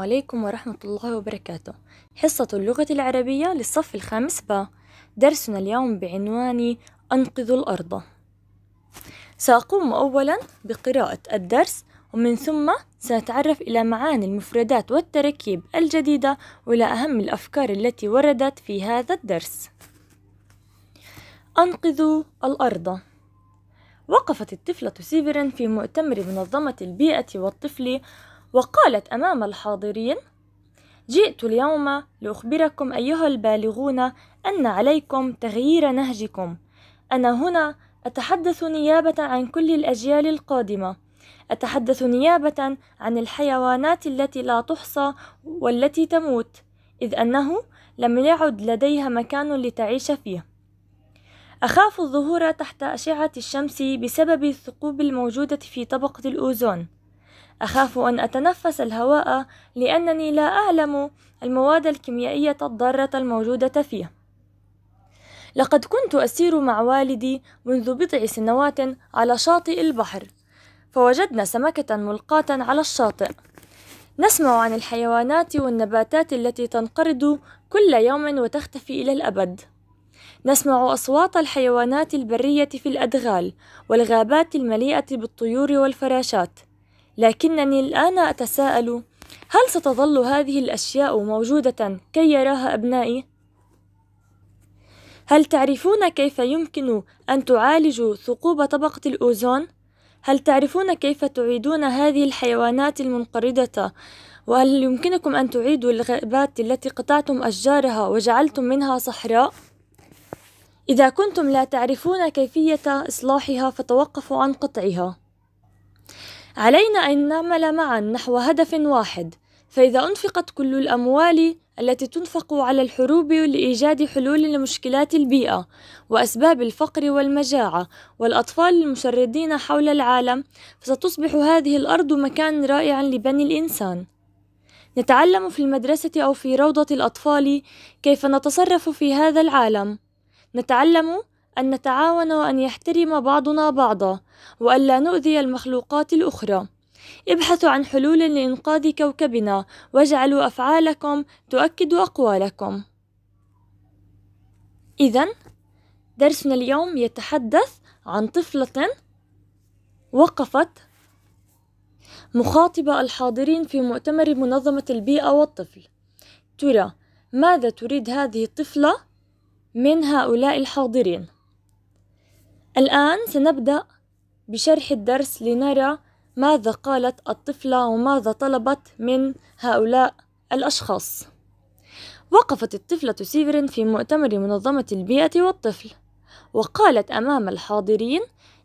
عليكم ورحمة الله وبركاته حصة اللغة العربية للصف الخامس با درسنا اليوم بعنوان أنقذ الأرض سأقوم أولا بقراءة الدرس ومن ثم سنتعرف إلى معاني المفردات والتراكيب الجديدة وإلى أهم الأفكار التي وردت في هذا الدرس أنقذوا الأرض وقفت الطفلة سيفرن في مؤتمر منظمة البيئة والطفل وقالت أمام الحاضرين جئت اليوم لأخبركم أيها البالغون أن عليكم تغيير نهجكم أنا هنا أتحدث نيابة عن كل الأجيال القادمة أتحدث نيابة عن الحيوانات التي لا تحصى والتي تموت إذ أنه لم يعد لديها مكان لتعيش فيه أخاف الظهور تحت أشعة الشمس بسبب الثقوب الموجودة في طبقة الأوزون أخاف أن أتنفس الهواء لأنني لا أعلم المواد الكيميائية الضارة الموجودة فيه لقد كنت أسير مع والدي منذ بضع سنوات على شاطئ البحر فوجدنا سمكة ملقاة على الشاطئ نسمع عن الحيوانات والنباتات التي تنقرض كل يوم وتختفي إلى الأبد نسمع أصوات الحيوانات البرية في الأدغال والغابات المليئة بالطيور والفراشات لكنني الآن أتساءل هل ستظل هذه الأشياء موجودة كي يراها أبنائي؟ هل تعرفون كيف يمكن أن تعالجوا ثقوب طبقة الأوزون؟ هل تعرفون كيف تعيدون هذه الحيوانات المنقرضة؟ وهل يمكنكم أن تعيدوا الغابات التي قطعتم أشجارها وجعلتم منها صحراء؟ إذا كنتم لا تعرفون كيفية إصلاحها فتوقفوا عن قطعها علينا أن نعمل معا نحو هدف واحد فإذا أنفقت كل الأموال التي تنفق على الحروب لإيجاد حلول لمشكلات البيئة وأسباب الفقر والمجاعة والأطفال المشردين حول العالم فستصبح هذه الأرض مكان رائعا لبني الإنسان نتعلم في المدرسة أو في روضة الأطفال كيف نتصرف في هذا العالم نتعلم أن نتعاون وأن يحترم بعضنا بعضا وألا نؤذي المخلوقات الأخرى ابحثوا عن حلول لإنقاذ كوكبنا واجعلوا أفعالكم تؤكد أقوالكم إذا درسنا اليوم يتحدث عن طفلة وقفت مخاطبة الحاضرين في مؤتمر منظمة البيئة والطفل ترى ماذا تريد هذه الطفلة من هؤلاء الحاضرين؟ الآن سنبدأ بشرح الدرس لنرى ماذا قالت الطفلة وماذا طلبت من هؤلاء الأشخاص وقفت الطفلة سيفرين في مؤتمر منظمة البيئة والطفل وقالت أمام الحاضرين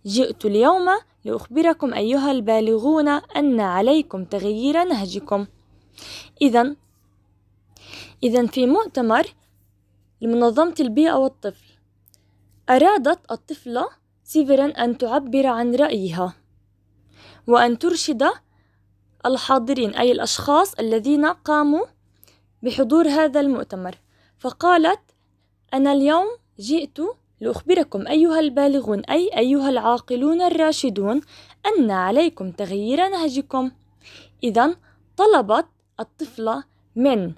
جئت اليوم لأخبركم أيها البالغون أن عليكم تغيير نهجكم إذا إذا في مؤتمر لمنظمة البيئة والطفل أرادت الطفلة سيفرن أن تعبر عن رأيها وأن ترشد الحاضرين أي الأشخاص الذين قاموا بحضور هذا المؤتمر فقالت أنا اليوم جئت لأخبركم أيها البالغون أي أيها العاقلون الراشدون أن عليكم تغيير نهجكم إذا طلبت الطفلة من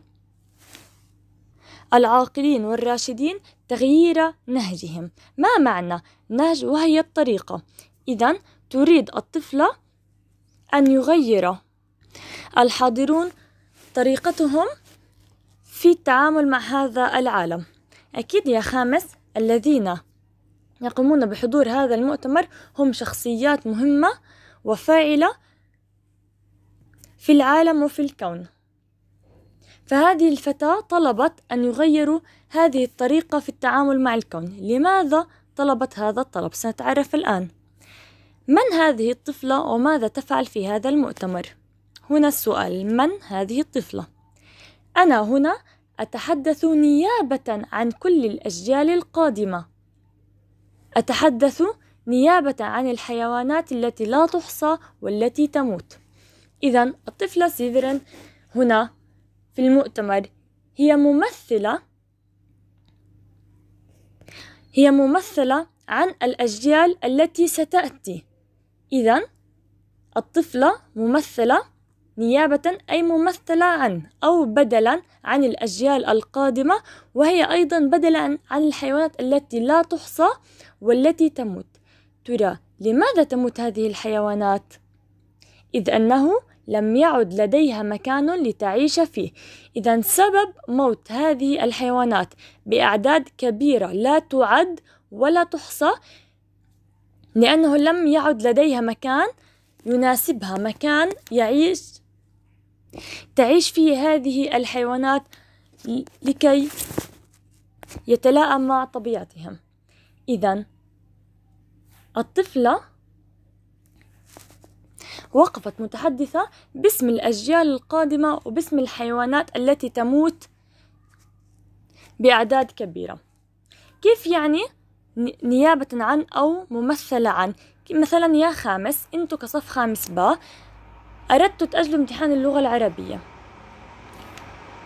العاقلين والراشدين تغيير نهجهم ما معنى نهج وهي الطريقة إذا تريد الطفلة أن يغير الحاضرون طريقتهم في التعامل مع هذا العالم أكيد يا خامس الذين يقومون بحضور هذا المؤتمر هم شخصيات مهمة وفاعلة في العالم وفي الكون فهذه الفتاة طلبت أن يغيروا هذه الطريقة في التعامل مع الكون لماذا طلبت هذا الطلب؟ سنتعرف الآن من هذه الطفلة وماذا تفعل في هذا المؤتمر؟ هنا السؤال من هذه الطفلة؟ أنا هنا أتحدث نيابة عن كل الأجيال القادمة أتحدث نيابة عن الحيوانات التي لا تحصى والتي تموت إذا الطفلة سيفرن هنا في المؤتمر هي ممثلة هي ممثلة عن الأجيال التي ستأتي إذا الطفلة ممثلة نيابة أي ممثلة عن أو بدلا عن الأجيال القادمة وهي أيضا بدلا عن الحيوانات التي لا تحصى والتي تموت ترى لماذا تموت هذه الحيوانات؟ إذ أنه لم يعد لديها مكان لتعيش فيه اذا سبب موت هذه الحيوانات باعداد كبيره لا تعد ولا تحصى لانه لم يعد لديها مكان يناسبها مكان يعيش تعيش فيه هذه الحيوانات لكي يتلائم مع طبيعتهم اذا الطفله وقفت متحدثة باسم الأجيال القادمة وباسم الحيوانات التي تموت بأعداد كبيرة كيف يعني نيابة عن أو ممثلة عن مثلا يا خامس أنتوا كصف خامس با أردتوا تأجلوا امتحان اللغة العربية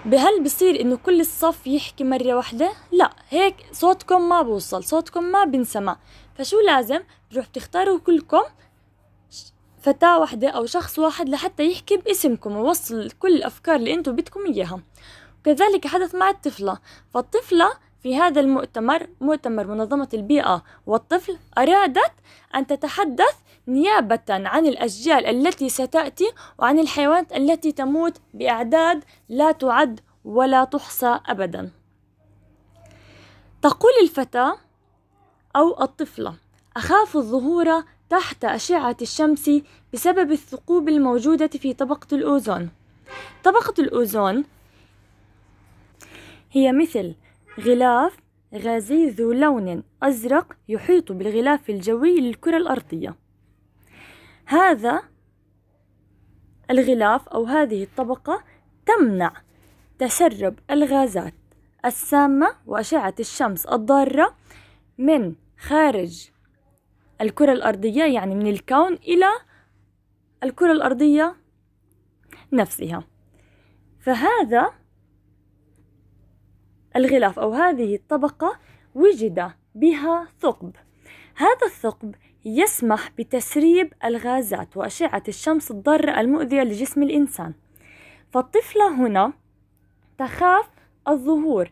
بهل بصير إنه كل الصف يحكي مرة واحدة؟ لا هيك صوتكم ما بوصل صوتكم ما بنسمع فشو لازم؟ تروح تختاروا كلكم فتاة واحدة أو شخص واحد لحتى يحكي باسمكم ويوصل كل الأفكار اللي أنتم بدكم إياها وكذلك حدث مع الطفلة فالطفلة في هذا المؤتمر مؤتمر منظمة البيئة والطفل أرادت أن تتحدث نيابة عن الأجيال التي ستأتي وعن الحيوانات التي تموت بأعداد لا تعد ولا تحصى أبدا تقول الفتاة أو الطفلة أخاف الظهور تحت أشعة الشمس بسبب الثقوب الموجودة في طبقة الأوزون طبقة الأوزون هي مثل غلاف غازي ذو لون أزرق يحيط بالغلاف الجوي للكرة الأرضية هذا الغلاف أو هذه الطبقة تمنع تسرب الغازات السامة وأشعة الشمس الضارة من خارج الكرة الأرضية يعني من الكون إلى الكرة الأرضية نفسها فهذا الغلاف أو هذه الطبقة وجد بها ثقب هذا الثقب يسمح بتسريب الغازات وأشعة الشمس الضارة المؤذية لجسم الإنسان فالطفلة هنا تخاف الظهور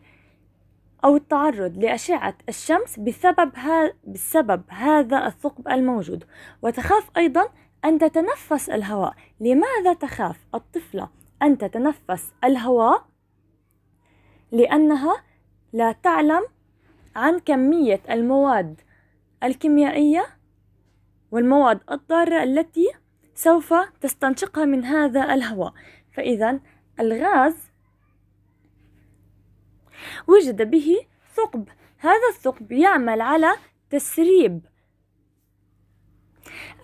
أو التعرض لأشعة الشمس بسبب, ها بسبب هذا الثقب الموجود وتخاف أيضا أن تتنفس الهواء لماذا تخاف الطفلة أن تتنفس الهواء؟ لأنها لا تعلم عن كمية المواد الكيميائية والمواد الضارة التي سوف تستنشقها من هذا الهواء فإذا الغاز وجد به ثقب هذا الثقب يعمل على تسريب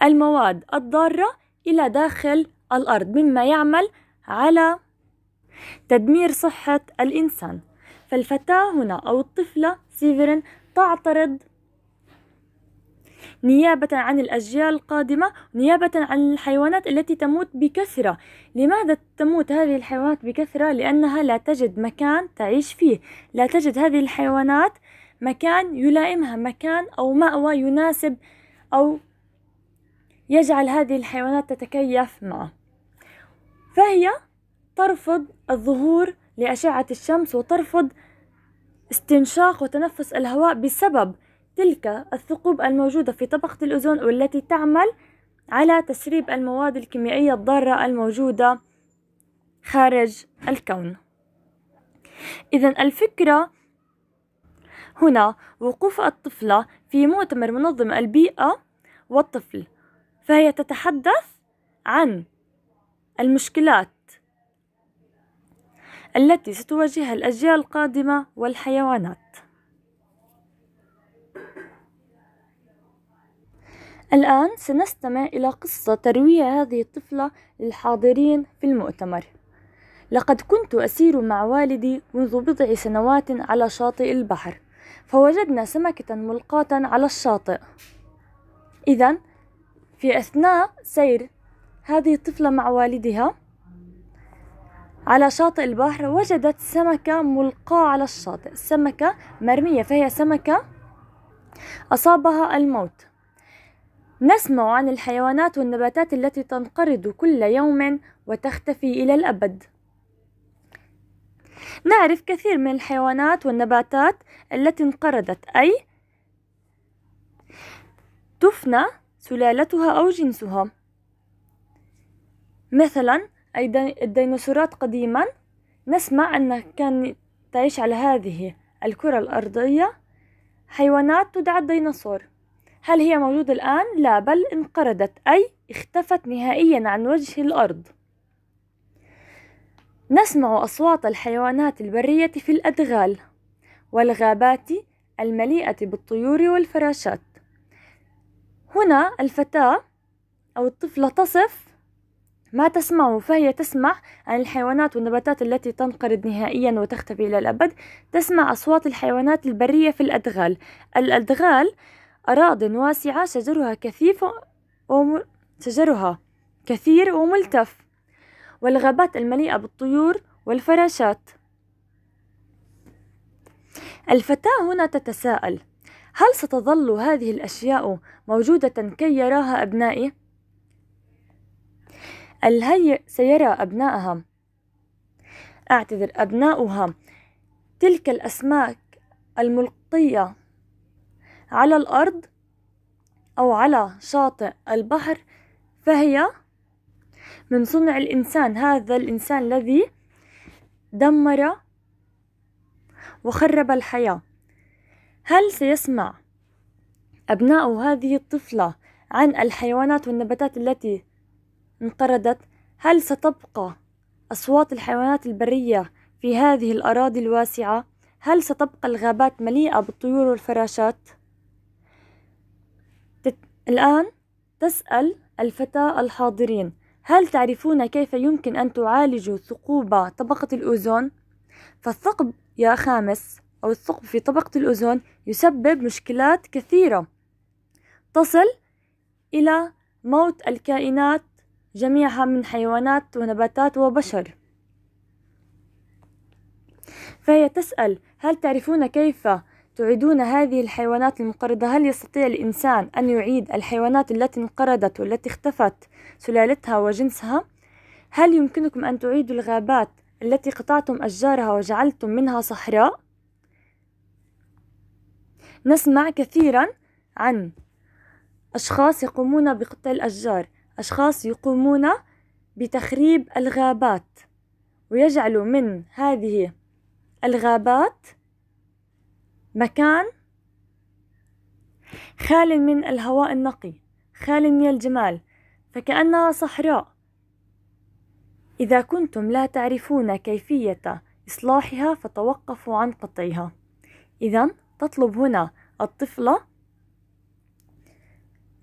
المواد الضارة إلى داخل الأرض مما يعمل على تدمير صحة الإنسان فالفتاة هنا أو الطفلة سيفرين تعترض نيابة عن الأجيال القادمة نيابة عن الحيوانات التي تموت بكثرة لماذا تموت هذه الحيوانات بكثرة؟ لأنها لا تجد مكان تعيش فيه لا تجد هذه الحيوانات مكان يلائمها مكان أو مأوى يناسب أو يجعل هذه الحيوانات تتكيف معه فهي ترفض الظهور لأشعة الشمس وترفض استنشاق وتنفس الهواء بسبب تلك الثقوب الموجودة في طبقة الأوزون والتي تعمل على تسريب المواد الكيميائية الضارة الموجودة خارج الكون إذا الفكرة هنا وقوف الطفلة في مؤتمر منظم البيئة والطفل فهي تتحدث عن المشكلات التي ستواجهها الأجيال القادمة والحيوانات الآن سنستمع إلى قصة ترويها هذه الطفلة للحاضرين في المؤتمر لقد كنت أسير مع والدي منذ بضع سنوات على شاطئ البحر فوجدنا سمكة ملقاة على الشاطئ إذا في أثناء سير هذه الطفلة مع والدها على شاطئ البحر وجدت سمكة ملقاة على الشاطئ سمكة مرمية فهي سمكة أصابها الموت نسمع عن الحيوانات والنباتات التي تنقرض كل يوم وتختفي إلى الأبد نعرف كثير من الحيوانات والنباتات التي انقرضت أي تفنى سلالتها أو جنسها مثلا الديناصورات قديما نسمع أن كان تعيش على هذه الكرة الأرضية حيوانات تدعى الديناصور هل هي موجودة الآن؟ لا بل انقرضت أي اختفت نهائيا عن وجه الأرض نسمع أصوات الحيوانات البرية في الأدغال والغابات المليئة بالطيور والفراشات هنا الفتاة أو الطفلة تصف ما تسمعه فهي تسمع عن الحيوانات والنباتات التي تنقرض نهائيا وتختفي إلى الأبد تسمع أصوات الحيوانات البرية في الأدغال الأدغال أراضٍ واسعة شجرها كثيف وم... شجرها كثير وملتف والغابات المليئة بالطيور والفراشات الفتاة هنا تتساءل هل ستظل هذه الأشياء موجودة كي يراها أبنائي؟ الهيئ سيرى أبنائها أعتذر أبناؤها تلك الأسماك الملقية على الأرض أو على شاطئ البحر فهي من صنع الإنسان هذا الإنسان الذي دمر وخرب الحياة هل سيسمع أبناء هذه الطفلة عن الحيوانات والنباتات التي انقرضت هل ستبقى أصوات الحيوانات البرية في هذه الأراضي الواسعة؟ هل ستبقى الغابات مليئة بالطيور والفراشات؟ الآن تسأل الفتاة الحاضرين هل تعرفون كيف يمكن أن تعالجوا ثقوب طبقة الأوزون؟ فالثقب يا خامس أو الثقب في طبقة الأوزون يسبب مشكلات كثيرة تصل إلى موت الكائنات جميعها من حيوانات ونباتات وبشر فهي تسأل هل تعرفون كيف تعيدون هذه الحيوانات المنقرضة هل يستطيع الإنسان أن يعيد الحيوانات التي انقرضت والتي اختفت سلالتها وجنسها؟ هل يمكنكم أن تعيدوا الغابات التي قطعتم أشجارها وجعلتم منها صحراء؟ نسمع كثيرا عن أشخاص يقومون بقطع الأشجار أشخاص يقومون بتخريب الغابات ويجعلوا من هذه الغابات مكان خال من الهواء النقي خال من الجمال فكأنها صحراء إذا كنتم لا تعرفون كيفية إصلاحها فتوقفوا عن قطعها إذا تطلب هنا الطفلة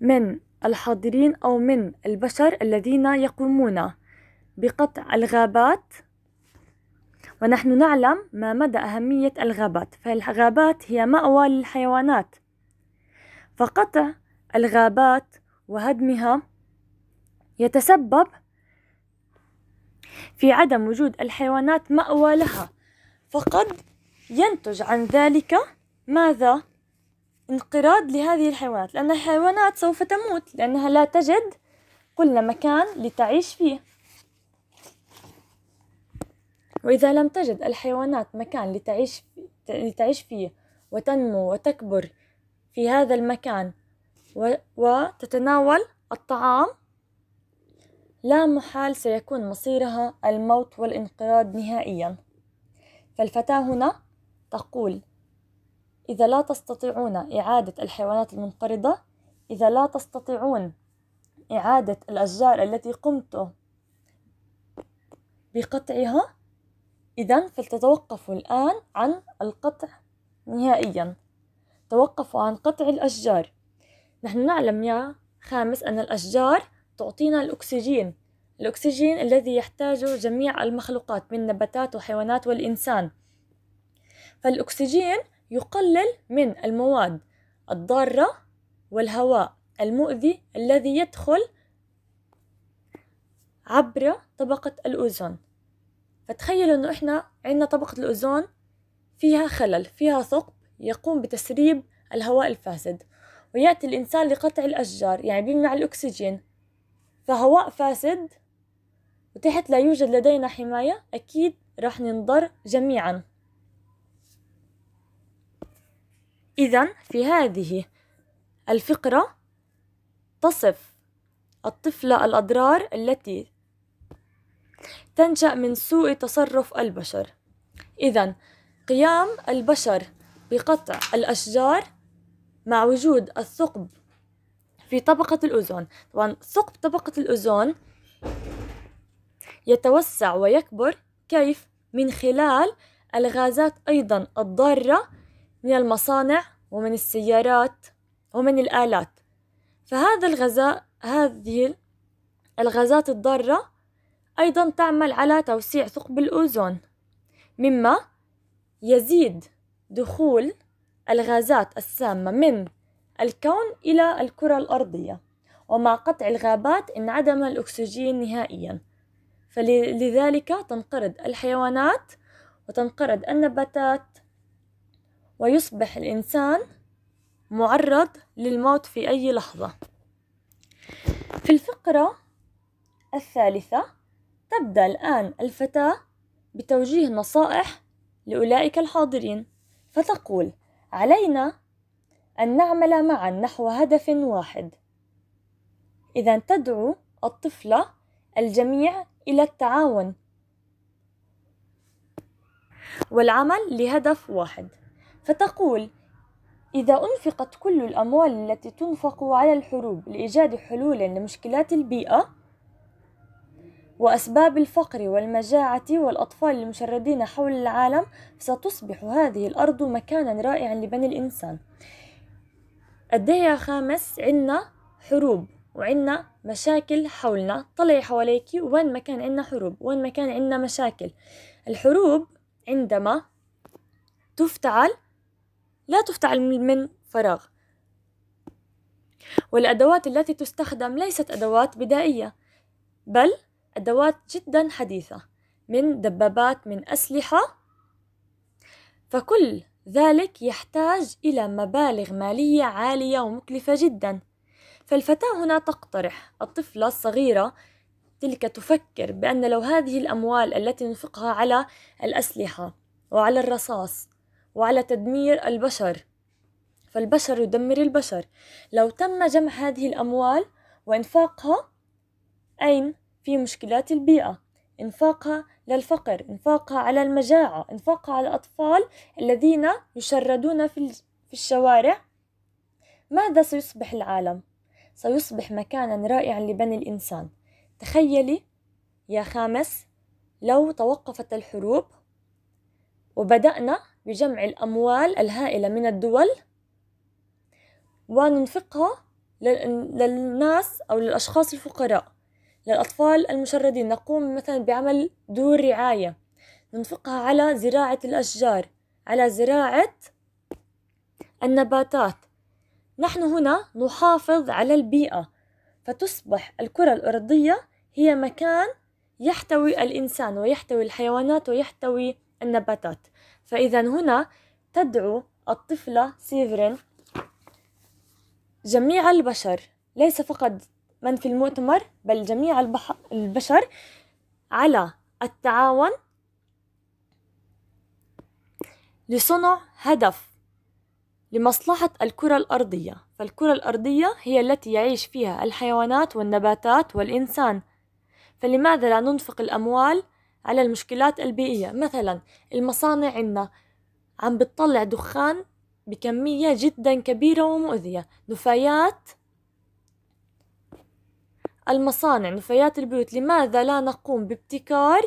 من الحاضرين أو من البشر الذين يقومون بقطع الغابات ونحن نعلم ما مدى أهمية الغابات فالغابات هي مأوى للحيوانات فقطع الغابات وهدمها يتسبب في عدم وجود الحيوانات مأوى لها فقد ينتج عن ذلك ماذا؟ انقراض لهذه الحيوانات لأن الحيوانات سوف تموت لأنها لا تجد كل مكان لتعيش فيه وإذا لم تجد الحيوانات مكان لتعيش, لتعيش فيه وتنمو وتكبر في هذا المكان وتتناول الطعام لا محال سيكون مصيرها الموت والانقراض نهائيا فالفتاة هنا تقول إذا لا تستطيعون إعادة الحيوانات المنقرضة إذا لا تستطيعون إعادة الأشجار التي قمت بقطعها إذا فلتتوقفوا الآن عن القطع نهائيا توقفوا عن قطع الأشجار نحن نعلم يا خامس أن الأشجار تعطينا الأكسجين الأكسجين الذي يحتاجه جميع المخلوقات من نباتات وحيوانات والإنسان فالأكسجين يقلل من المواد الضارة والهواء المؤذي الذي يدخل عبر طبقة الأوزون فتخيلوا إنه إحنا عندنا طبقة الأوزون فيها خلل فيها ثقب يقوم بتسريب الهواء الفاسد ويأتي الإنسان لقطع الأشجار يعني بيمنع الأكسجين فهواء فاسد وتحت لا يوجد لدينا حماية أكيد راح ننضر جميعا إذا في هذه الفقرة تصف الطفلة الأضرار التي تنشأ من سوء تصرف البشر إذا قيام البشر بقطع الأشجار مع وجود الثقب في طبقة الأوزون طبعا ثقب طبقة الأوزون يتوسع ويكبر كيف؟ من خلال الغازات أيضا الضارة من المصانع ومن السيارات ومن الآلات فهذا الغذاء هذه الغازات الضارة أيضا تعمل على توسيع ثقب الأوزون مما يزيد دخول الغازات السامة من الكون إلى الكرة الأرضية ومع قطع الغابات انعدم الأكسجين نهائيا فلذلك تنقرض الحيوانات وتنقرض النباتات ويصبح الإنسان معرض للموت في أي لحظة في الفقرة الثالثة تبدأ الآن الفتاة بتوجيه نصائح لأولئك الحاضرين فتقول علينا أن نعمل معا نحو هدف واحد إذا تدعو الطفلة الجميع إلى التعاون والعمل لهدف واحد فتقول إذا أنفقت كل الأموال التي تنفق على الحروب لإيجاد حلول لمشكلات البيئة وأسباب الفقر والمجاعة والأطفال المشردين حول العالم ستصبح هذه الأرض مكانا رائعا لبني الإنسان الدهية الخامس عنا حروب وعنا مشاكل حولنا طلعي حواليك وين ما كان عنا حروب وين ما كان عنا مشاكل الحروب عندما تفتعل لا تفتعل من فراغ والأدوات التي تستخدم ليست أدوات بدائية بل أدوات جدا حديثة من دبابات من أسلحة فكل ذلك يحتاج إلى مبالغ مالية عالية ومكلفة جدا فالفتاة هنا تقترح الطفلة الصغيرة تلك تفكر بأن لو هذه الأموال التي ننفقها على الأسلحة وعلى الرصاص وعلى تدمير البشر فالبشر يدمر البشر لو تم جمع هذه الأموال وإنفاقها أين في مشكلات البيئة إنفاقها للفقر إنفاقها على المجاعة إنفاقها على الأطفال الذين يشردون في, في الشوارع ماذا سيصبح العالم؟ سيصبح مكانا رائعا لبني الإنسان تخيلي يا خامس لو توقفت الحروب وبدأنا بجمع الأموال الهائلة من الدول وننفقها للناس أو للأشخاص الفقراء للأطفال المشردين نقوم مثلا بعمل دور رعاية ننفقها على زراعة الأشجار على زراعة النباتات نحن هنا نحافظ على البيئة فتصبح الكرة الأرضية هي مكان يحتوي الإنسان ويحتوي الحيوانات ويحتوي النباتات فإذا هنا تدعو الطفلة سيفرين جميع البشر ليس فقط من في المؤتمر بل جميع البشر على التعاون لصنع هدف لمصلحة الكرة الأرضية فالكرة الأرضية هي التي يعيش فيها الحيوانات والنباتات والإنسان فلماذا لا ننفق الأموال على المشكلات البيئية مثلا المصانع عنا عم بتطلع دخان بكمية جدا كبيرة ومؤذية نفايات المصانع نفايات البيوت لماذا لا نقوم بابتكار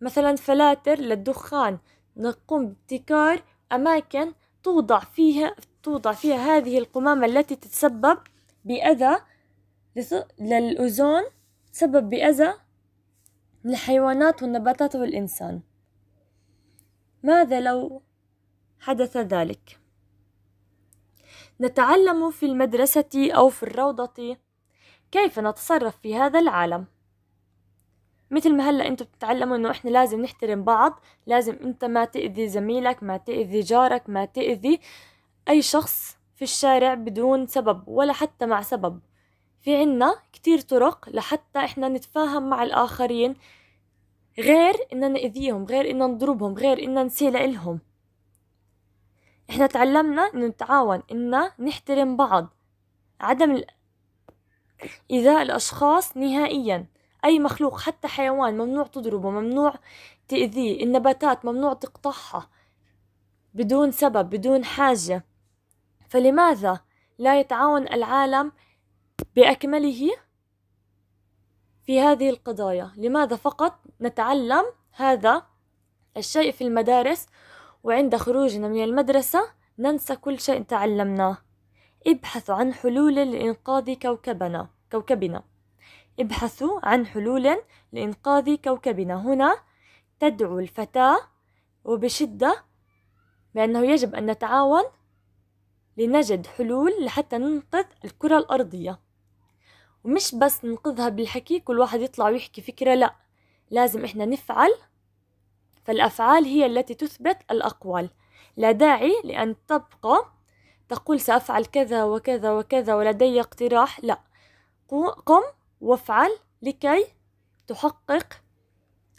مثلا فلاتر للدخان نقوم بابتكار أماكن توضع فيها توضع فيها هذه القمامة التي تتسبب بأذى للأوزون تسبب بأذى للحيوانات والنباتات والإنسان ماذا لو حدث ذلك؟ نتعلم في المدرسة أو في الروضة كيف نتصرف في هذا العالم مثل ما هلا انتم بتتعلموا انه احنا لازم نحترم بعض لازم انت ما تأذي زميلك ما تأذي جارك ما تأذي اي شخص في الشارع بدون سبب ولا حتى مع سبب في عنا كتير طرق لحتى احنا نتفاهم مع الاخرين غير اننا نأذيهم غير اننا نضربهم غير اننا نسيء لهم احنا تعلمنا انه نتعاون اننا نحترم بعض عدم إيذاء الأشخاص نهائيا أي مخلوق حتى حيوان ممنوع تضربه ممنوع تأذيه النباتات ممنوع تقطعها بدون سبب بدون حاجة فلماذا لا يتعاون العالم بأكمله في هذه القضايا لماذا فقط نتعلم هذا الشيء في المدارس وعند خروجنا من المدرسة ننسى كل شيء تعلمناه ابحث عن حلول لإنقاذ كوكبنا كوكبنا ابحثوا عن حلول لإنقاذ كوكبنا هنا تدعو الفتاة وبشدة بأنه يجب أن نتعاون لنجد حلول لحتى ننقذ الكرة الأرضية ومش بس ننقذها بالحكي كل واحد يطلع ويحكي فكرة لا لازم إحنا نفعل فالأفعال هي التي تثبت الأقوال لا داعي لأن تبقى تقول سأفعل كذا وكذا وكذا ولدي اقتراح لا قم وافعل لكي تحقق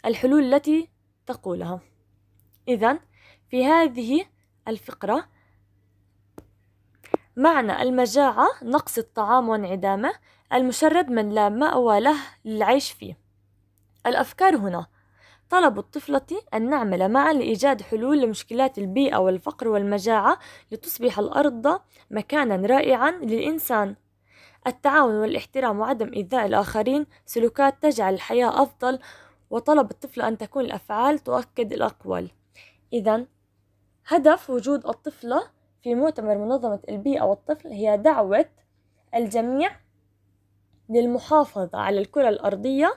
الحلول التي تقولها إذا في هذه الفقرة معنى المجاعة نقص الطعام وانعدامه المشرد من لا مأوى له للعيش فيه الأفكار هنا طلب الطفلة أن نعمل معا لإيجاد حلول لمشكلات البيئة والفقر والمجاعة لتصبح الأرض مكانا رائعا للإنسان التعاون والاحترام وعدم إيذاء الآخرين سلوكات تجعل الحياة أفضل وطلب الطفل أن تكون الأفعال تؤكد الأقوال إذا هدف وجود الطفلة في مؤتمر منظمة البيئة والطفل هي دعوة الجميع للمحافظة على الكرة الأرضية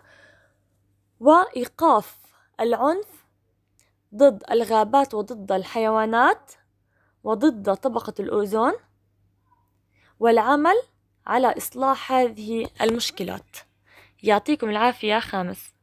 وإيقاف العنف ضد الغابات وضد الحيوانات وضد طبقة الأوزون والعمل على إصلاح هذه المشكلات يعطيكم العافية خامس